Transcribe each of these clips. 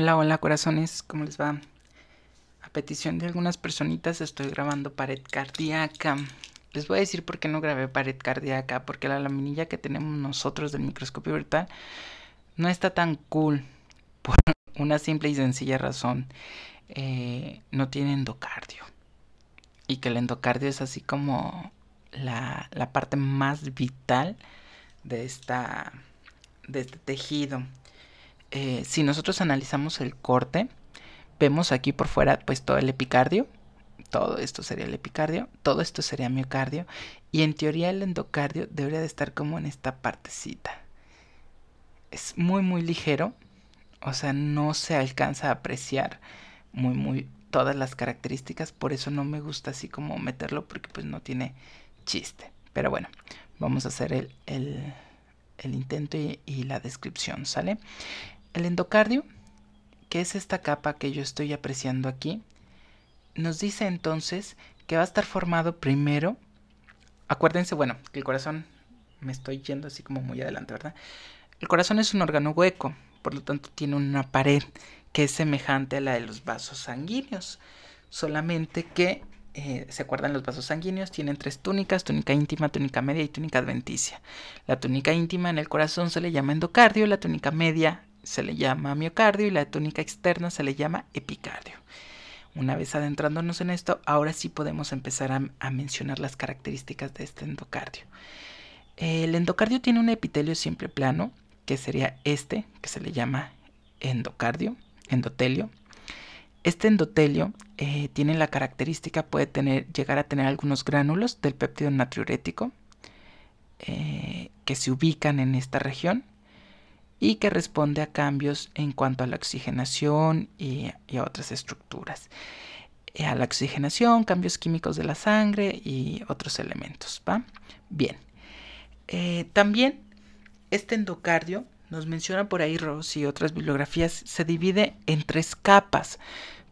Hola, hola corazones, ¿cómo les va? A petición de algunas personitas estoy grabando pared cardíaca. Les voy a decir por qué no grabé pared cardíaca, porque la laminilla que tenemos nosotros del microscopio virtual no está tan cool por una simple y sencilla razón. Eh, no tiene endocardio. Y que el endocardio es así como la, la parte más vital de, esta, de este tejido. Eh, si nosotros analizamos el corte, vemos aquí por fuera pues todo el epicardio, todo esto sería el epicardio, todo esto sería miocardio y en teoría el endocardio debería de estar como en esta partecita. Es muy muy ligero, o sea, no se alcanza a apreciar muy muy todas las características, por eso no me gusta así como meterlo porque pues no tiene chiste. Pero bueno, vamos a hacer el, intento y la descripción, ¿sale? El endocardio, que es esta capa que yo estoy apreciando aquí, nos dice entonces que va a estar formado primero, acuérdense, bueno, que el corazón, me estoy yendo así como muy adelante, ¿verdad? El corazón es un órgano hueco, por lo tanto tiene una pared que es semejante a la de los vasos sanguíneos, solamente que eh, se acuerdan los vasos sanguíneos, tienen tres túnicas, túnica íntima, túnica media y túnica adventicia. La túnica íntima en el corazón se le llama endocardio, la túnica media se le llama miocardio y la túnica externa se le llama epicardio. Una vez adentrándonos en esto, ahora sí podemos empezar a, mencionar las características de este endocardio. El endocardio tiene un epitelio simple plano, que sería este, que se le llama endocardio, endotelio. Este endotelio eh, tiene la característica, puede tener, llegar a tener algunos gránulos del péptido natriurético eh, que se ubican en esta región y que responde a cambios en cuanto a la oxigenación y, a otras estructuras. Eh, a la oxigenación, cambios químicos de la sangre y otros elementos. ¿va? Bien. Eh, también este endocardio, nos menciona por ahí Ross y otras bibliografías, se divide en tres capas,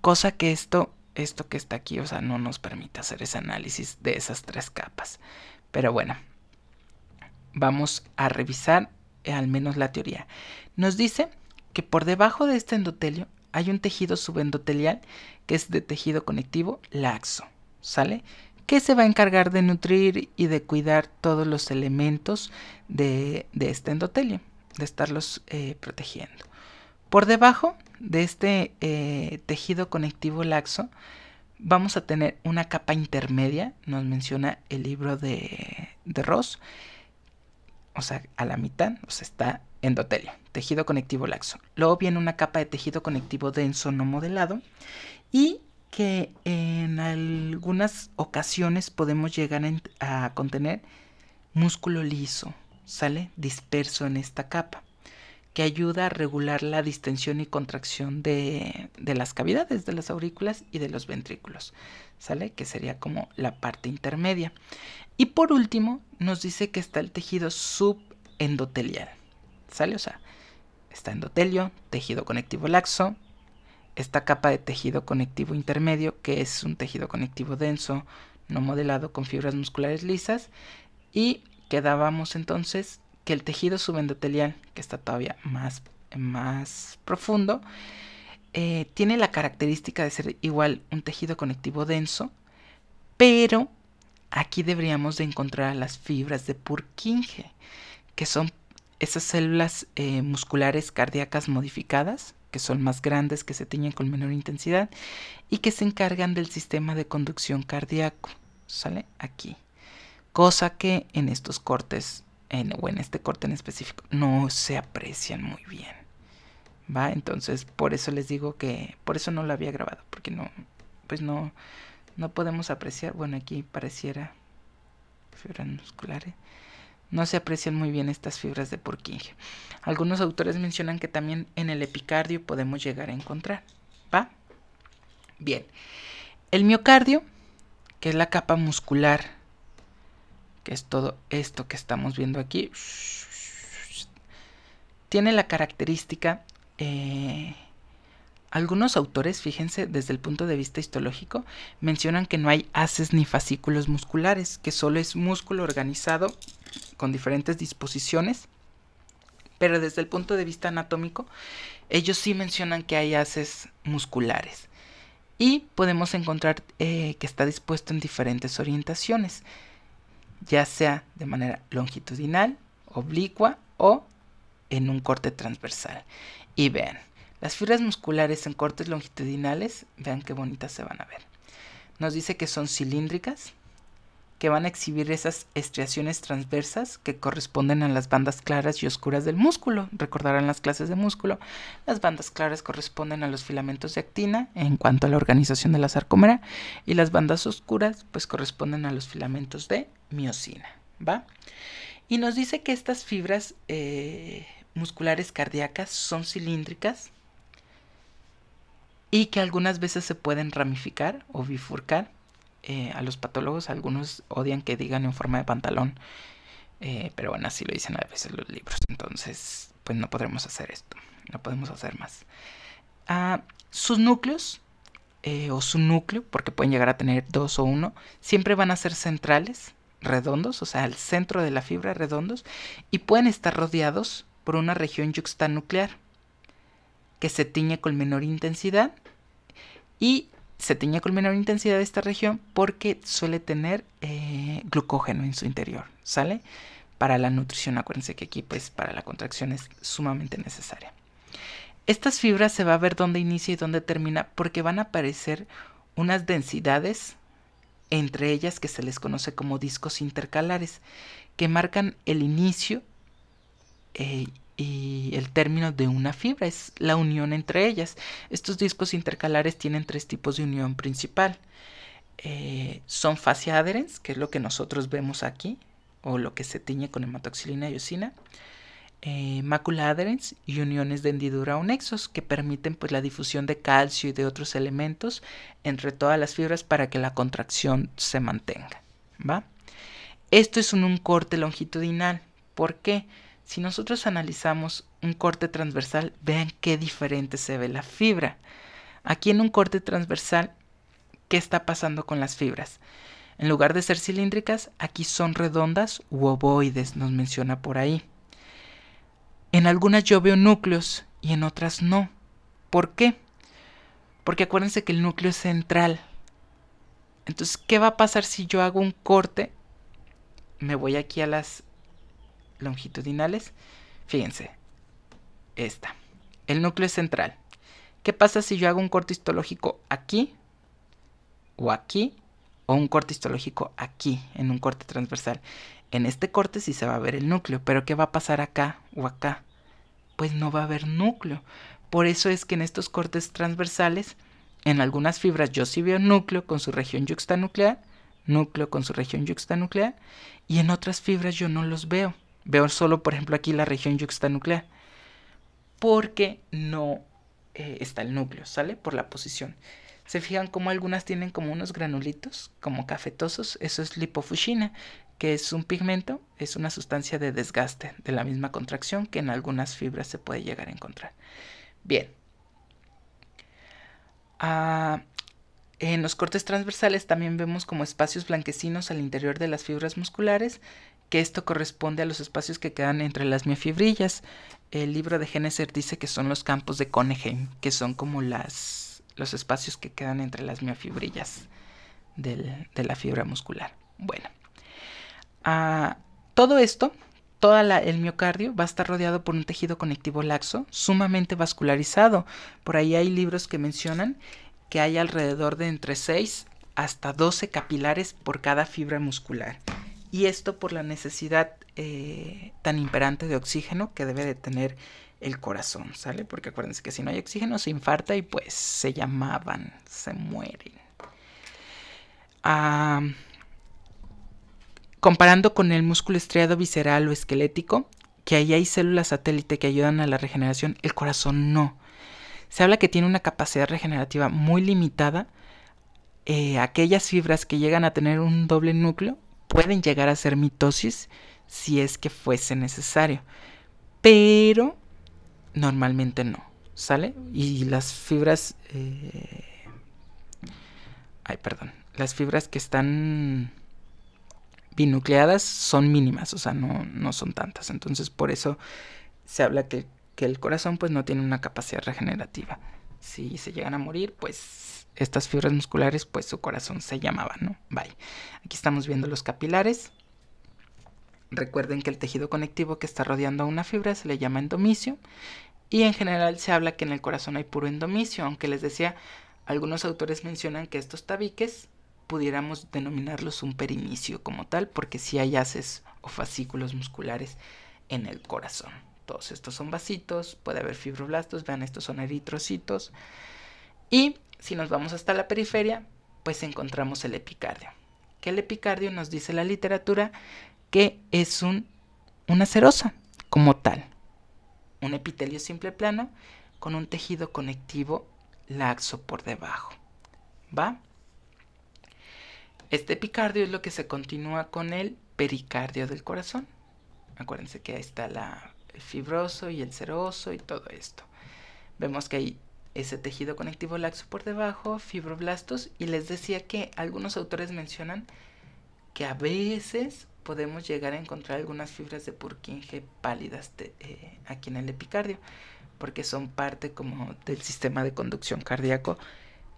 cosa que esto, esto que está aquí, o sea, no nos permite hacer ese análisis de esas tres capas. Pero bueno, vamos a revisar eh, al menos la teoría. Nos dice que por debajo de este endotelio hay un tejido subendotelial que es de tejido conectivo laxo, ¿sale? Que se va a encargar de nutrir y de cuidar todos los elementos de, este endotelio, de estarlos eh, protegiendo. Por debajo de este eh, tejido conectivo laxo vamos a tener una capa intermedia, nos menciona el libro de, de Ross, o sea, a la mitad, está endotelio, tejido conectivo laxo. Luego viene una capa de tejido conectivo denso no modelado y que en algunas ocasiones podemos llegar a contener músculo liso, ¿sale? Disperso en esta capa que ayuda a regular la distensión y contracción de, las cavidades de las aurículas y de los ventrículos, ¿sale? Que sería como la parte intermedia. Y por último, nos dice que está el tejido subendotelial, ¿sale? O sea, está endotelio, tejido conectivo laxo, esta capa de tejido conectivo intermedio, que es un tejido conectivo denso, no modelado con fibras musculares lisas, y quedábamos entonces que el tejido subendotelial, que está todavía más, más profundo, eh, tiene la característica de ser igual un tejido conectivo denso, pero aquí deberíamos de encontrar las fibras de Purkinje, que son esas células eh, musculares cardíacas modificadas, que son más grandes, que se tiñen con menor intensidad y que se encargan del sistema de conducción cardíaco. ¿Sale? Aquí. Cosa que en estos cortes en, o en este corte en específico, no se aprecian muy bien. ¿Va? Entonces, por eso les digo que, por eso no lo había grabado, porque no, pues no, no podemos apreciar, bueno, aquí pareciera fibras musculares. ¿eh? No se aprecian muy bien estas fibras de Purkinje. Algunos autores mencionan que también en el epicardio podemos llegar a encontrar. ¿Va? Bien. El miocardio, que es la capa muscular que es todo esto que estamos viendo aquí, tiene la característica, eh, algunos autores, fíjense, desde el punto de vista histológico, mencionan que no hay haces ni fascículos musculares, que solo es músculo organizado con diferentes disposiciones, pero desde el punto de vista anatómico, ellos sí mencionan que hay haces musculares. Y podemos encontrar eh, que está dispuesto en diferentes orientaciones ya sea de manera longitudinal, oblicua o en un corte transversal. Y vean, las fibras musculares en cortes longitudinales, vean qué bonitas se van a ver. Nos dice que son cilíndricas, que van a exhibir esas estriaciones transversas que corresponden a las bandas claras y oscuras del músculo. Recordarán las clases de músculo. Las bandas claras corresponden a los filamentos de actina en cuanto a la organización de la sarcómera y las bandas oscuras pues corresponden a los filamentos de miocina. ¿Va? Y nos dice que estas fibras eh, musculares cardíacas son cilíndricas y que algunas veces se pueden ramificar o bifurcar eh, a los patólogos algunos odian que digan en forma de pantalón, eh, pero bueno, así lo dicen a veces los libros, entonces pues no podremos hacer esto, no podemos hacer más. Ah, sus núcleos eh, o su núcleo, porque pueden llegar a tener dos o uno, siempre van a ser centrales, redondos, o sea, al centro de la fibra redondos, y pueden estar rodeados por una región yuxtanuclear que se tiñe con menor intensidad y se tiñe con menor intensidad esta región porque suele tener eh, glucógeno en su interior, ¿sale? Para la nutrición, acuérdense que aquí pues para la contracción es sumamente necesaria. Estas fibras se va a ver dónde inicia y dónde termina porque van a aparecer unas densidades entre ellas que se les conoce como discos intercalares que marcan el inicio eh, y el término de una fibra es la unión entre ellas. Estos discos intercalares tienen tres tipos de unión principal. Eh, son fascia adherence, que es lo que nosotros vemos aquí, o lo que se tiñe con hematoxilina y osina. Eh, macula y uniones de hendidura o nexos que permiten pues, la difusión de calcio y de otros elementos entre todas las fibras para que la contracción se mantenga. Esto es un, corte longitudinal. ¿Por qué? Porque si nosotros analizamos un corte transversal, vean qué diferente se ve la fibra. Aquí en un corte transversal, ¿qué está pasando con las fibras? En lugar de ser cilíndricas, aquí son redondas u ovoides, nos menciona por ahí. En algunas yo veo núcleos y en otras no. ¿Por qué? Porque acuérdense que el núcleo es central. Entonces, ¿qué va a pasar si yo hago un corte? Me voy aquí a las longitudinales. Fíjense, esta, el núcleo central. ¿Qué pasa si yo hago un corte histológico aquí o aquí o un corte histológico aquí en un corte transversal? En este corte sí se va a ver el núcleo, pero ¿qué va a pasar acá o acá? Pues no va a haber núcleo. Por eso es que en estos cortes transversales, en algunas fibras yo sí veo núcleo con su región yuxtanuclear, núcleo con su región yuxtanuclear, y en otras fibras yo no los veo. Veo solo, por ejemplo, aquí la región nuclear. Porque no eh, está el núcleo, ¿sale? Por la posición. Se fijan cómo algunas tienen como unos granulitos, como cafetosos. Eso es lipofuscina que es un pigmento, es una sustancia de desgaste de la misma contracción que en algunas fibras se puede llegar a encontrar. Bien. Ah, en los cortes transversales también vemos como espacios blanquecinos al interior de las fibras musculares que esto corresponde a los espacios que quedan entre las miofibrillas. El libro de Geneser dice que son los campos de Coneheim, que son como las, los espacios que quedan entre las miofibrillas del, de la fibra muscular. Bueno, todo esto, todo el miocardio va a estar rodeado por un tejido conectivo laxo, sumamente vascularizado. Por ahí hay libros que mencionan que hay alrededor de entre 6 hasta 12 capilares por cada fibra muscular y esto por la necesidad eh, tan imperante de oxígeno que debe de tener el corazón, ¿sale? Porque acuérdense que si no hay oxígeno se infarta y pues se llamaban, se mueren. Ah, comparando con el músculo estriado visceral o esquelético, que ahí hay células satélite que ayudan a la regeneración, el corazón no. Se habla que tiene una capacidad regenerativa muy limitada. Eh, aquellas fibras que llegan a tener un doble núcleo pueden llegar a ser mitosis si es que fuese necesario. Pero normalmente no, ¿sale? Y las fibras... Eh, ay, perdón. Las fibras que están binucleadas son mínimas, o sea, no, son tantas. Entonces por eso se habla que, que el corazón pues no tiene una capacidad regenerativa si se llegan a morir, pues estas fibras musculares, pues su corazón se llamaba, ¿no? Bye. Aquí estamos viendo los capilares. Recuerden que el tejido conectivo que está rodeando a una fibra se le llama endomicio. Y en general se habla que en el corazón hay puro endomicio, aunque les decía, algunos autores mencionan que estos tabiques pudiéramos denominarlos un perinicio como tal, porque sí hay haces o fascículos musculares en el corazón todos estos son vasitos, puede haber fibroblastos, vean, estos son eritrocitos. Y si nos vamos hasta la periferia, pues encontramos el epicardio. Que el epicardio nos dice la literatura que es un, una serosa, como tal. Un epitelio simple plano con un tejido conectivo laxo por debajo. ¿Va? Este epicardio es lo que se continúa con el pericardio del corazón. Acuérdense que ahí está la fibroso y el seroso y todo esto. Vemos que hay ese tejido conectivo laxo por debajo, fibroblastos, y les decía que algunos autores mencionan que a veces podemos llegar a encontrar algunas fibras de Purkinje pálidas eh, aquí en el epicardio, porque son parte como del sistema de conducción cardíaco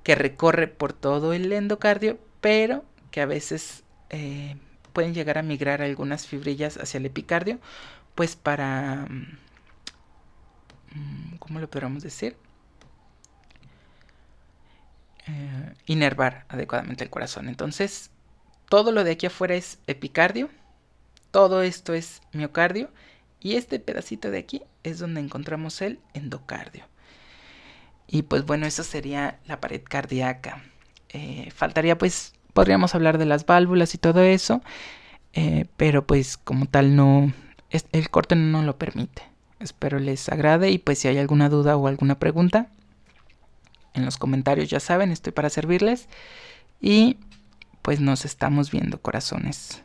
que recorre por todo el endocardio, pero que a veces eh, pueden llegar a migrar algunas fibrillas hacia el epicardio pues para, mm, mm, ¿cómo lo podríamos decir? Eh, inervar adecuadamente el corazón. Entonces, todo lo de aquí afuera es epicardio, todo esto es miocardio y este pedacito de aquí es donde encontramos el endocardio. Y pues bueno, eso sería la pared cardíaca. Eh, faltaría pues, podríamos hablar de las válvulas y todo eso, eh, pero pues como tal no, el corte no lo permite. Espero les agrade y pues si hay alguna duda o alguna pregunta, en los comentarios ya saben, estoy para servirles. Y pues nos estamos viendo, corazones.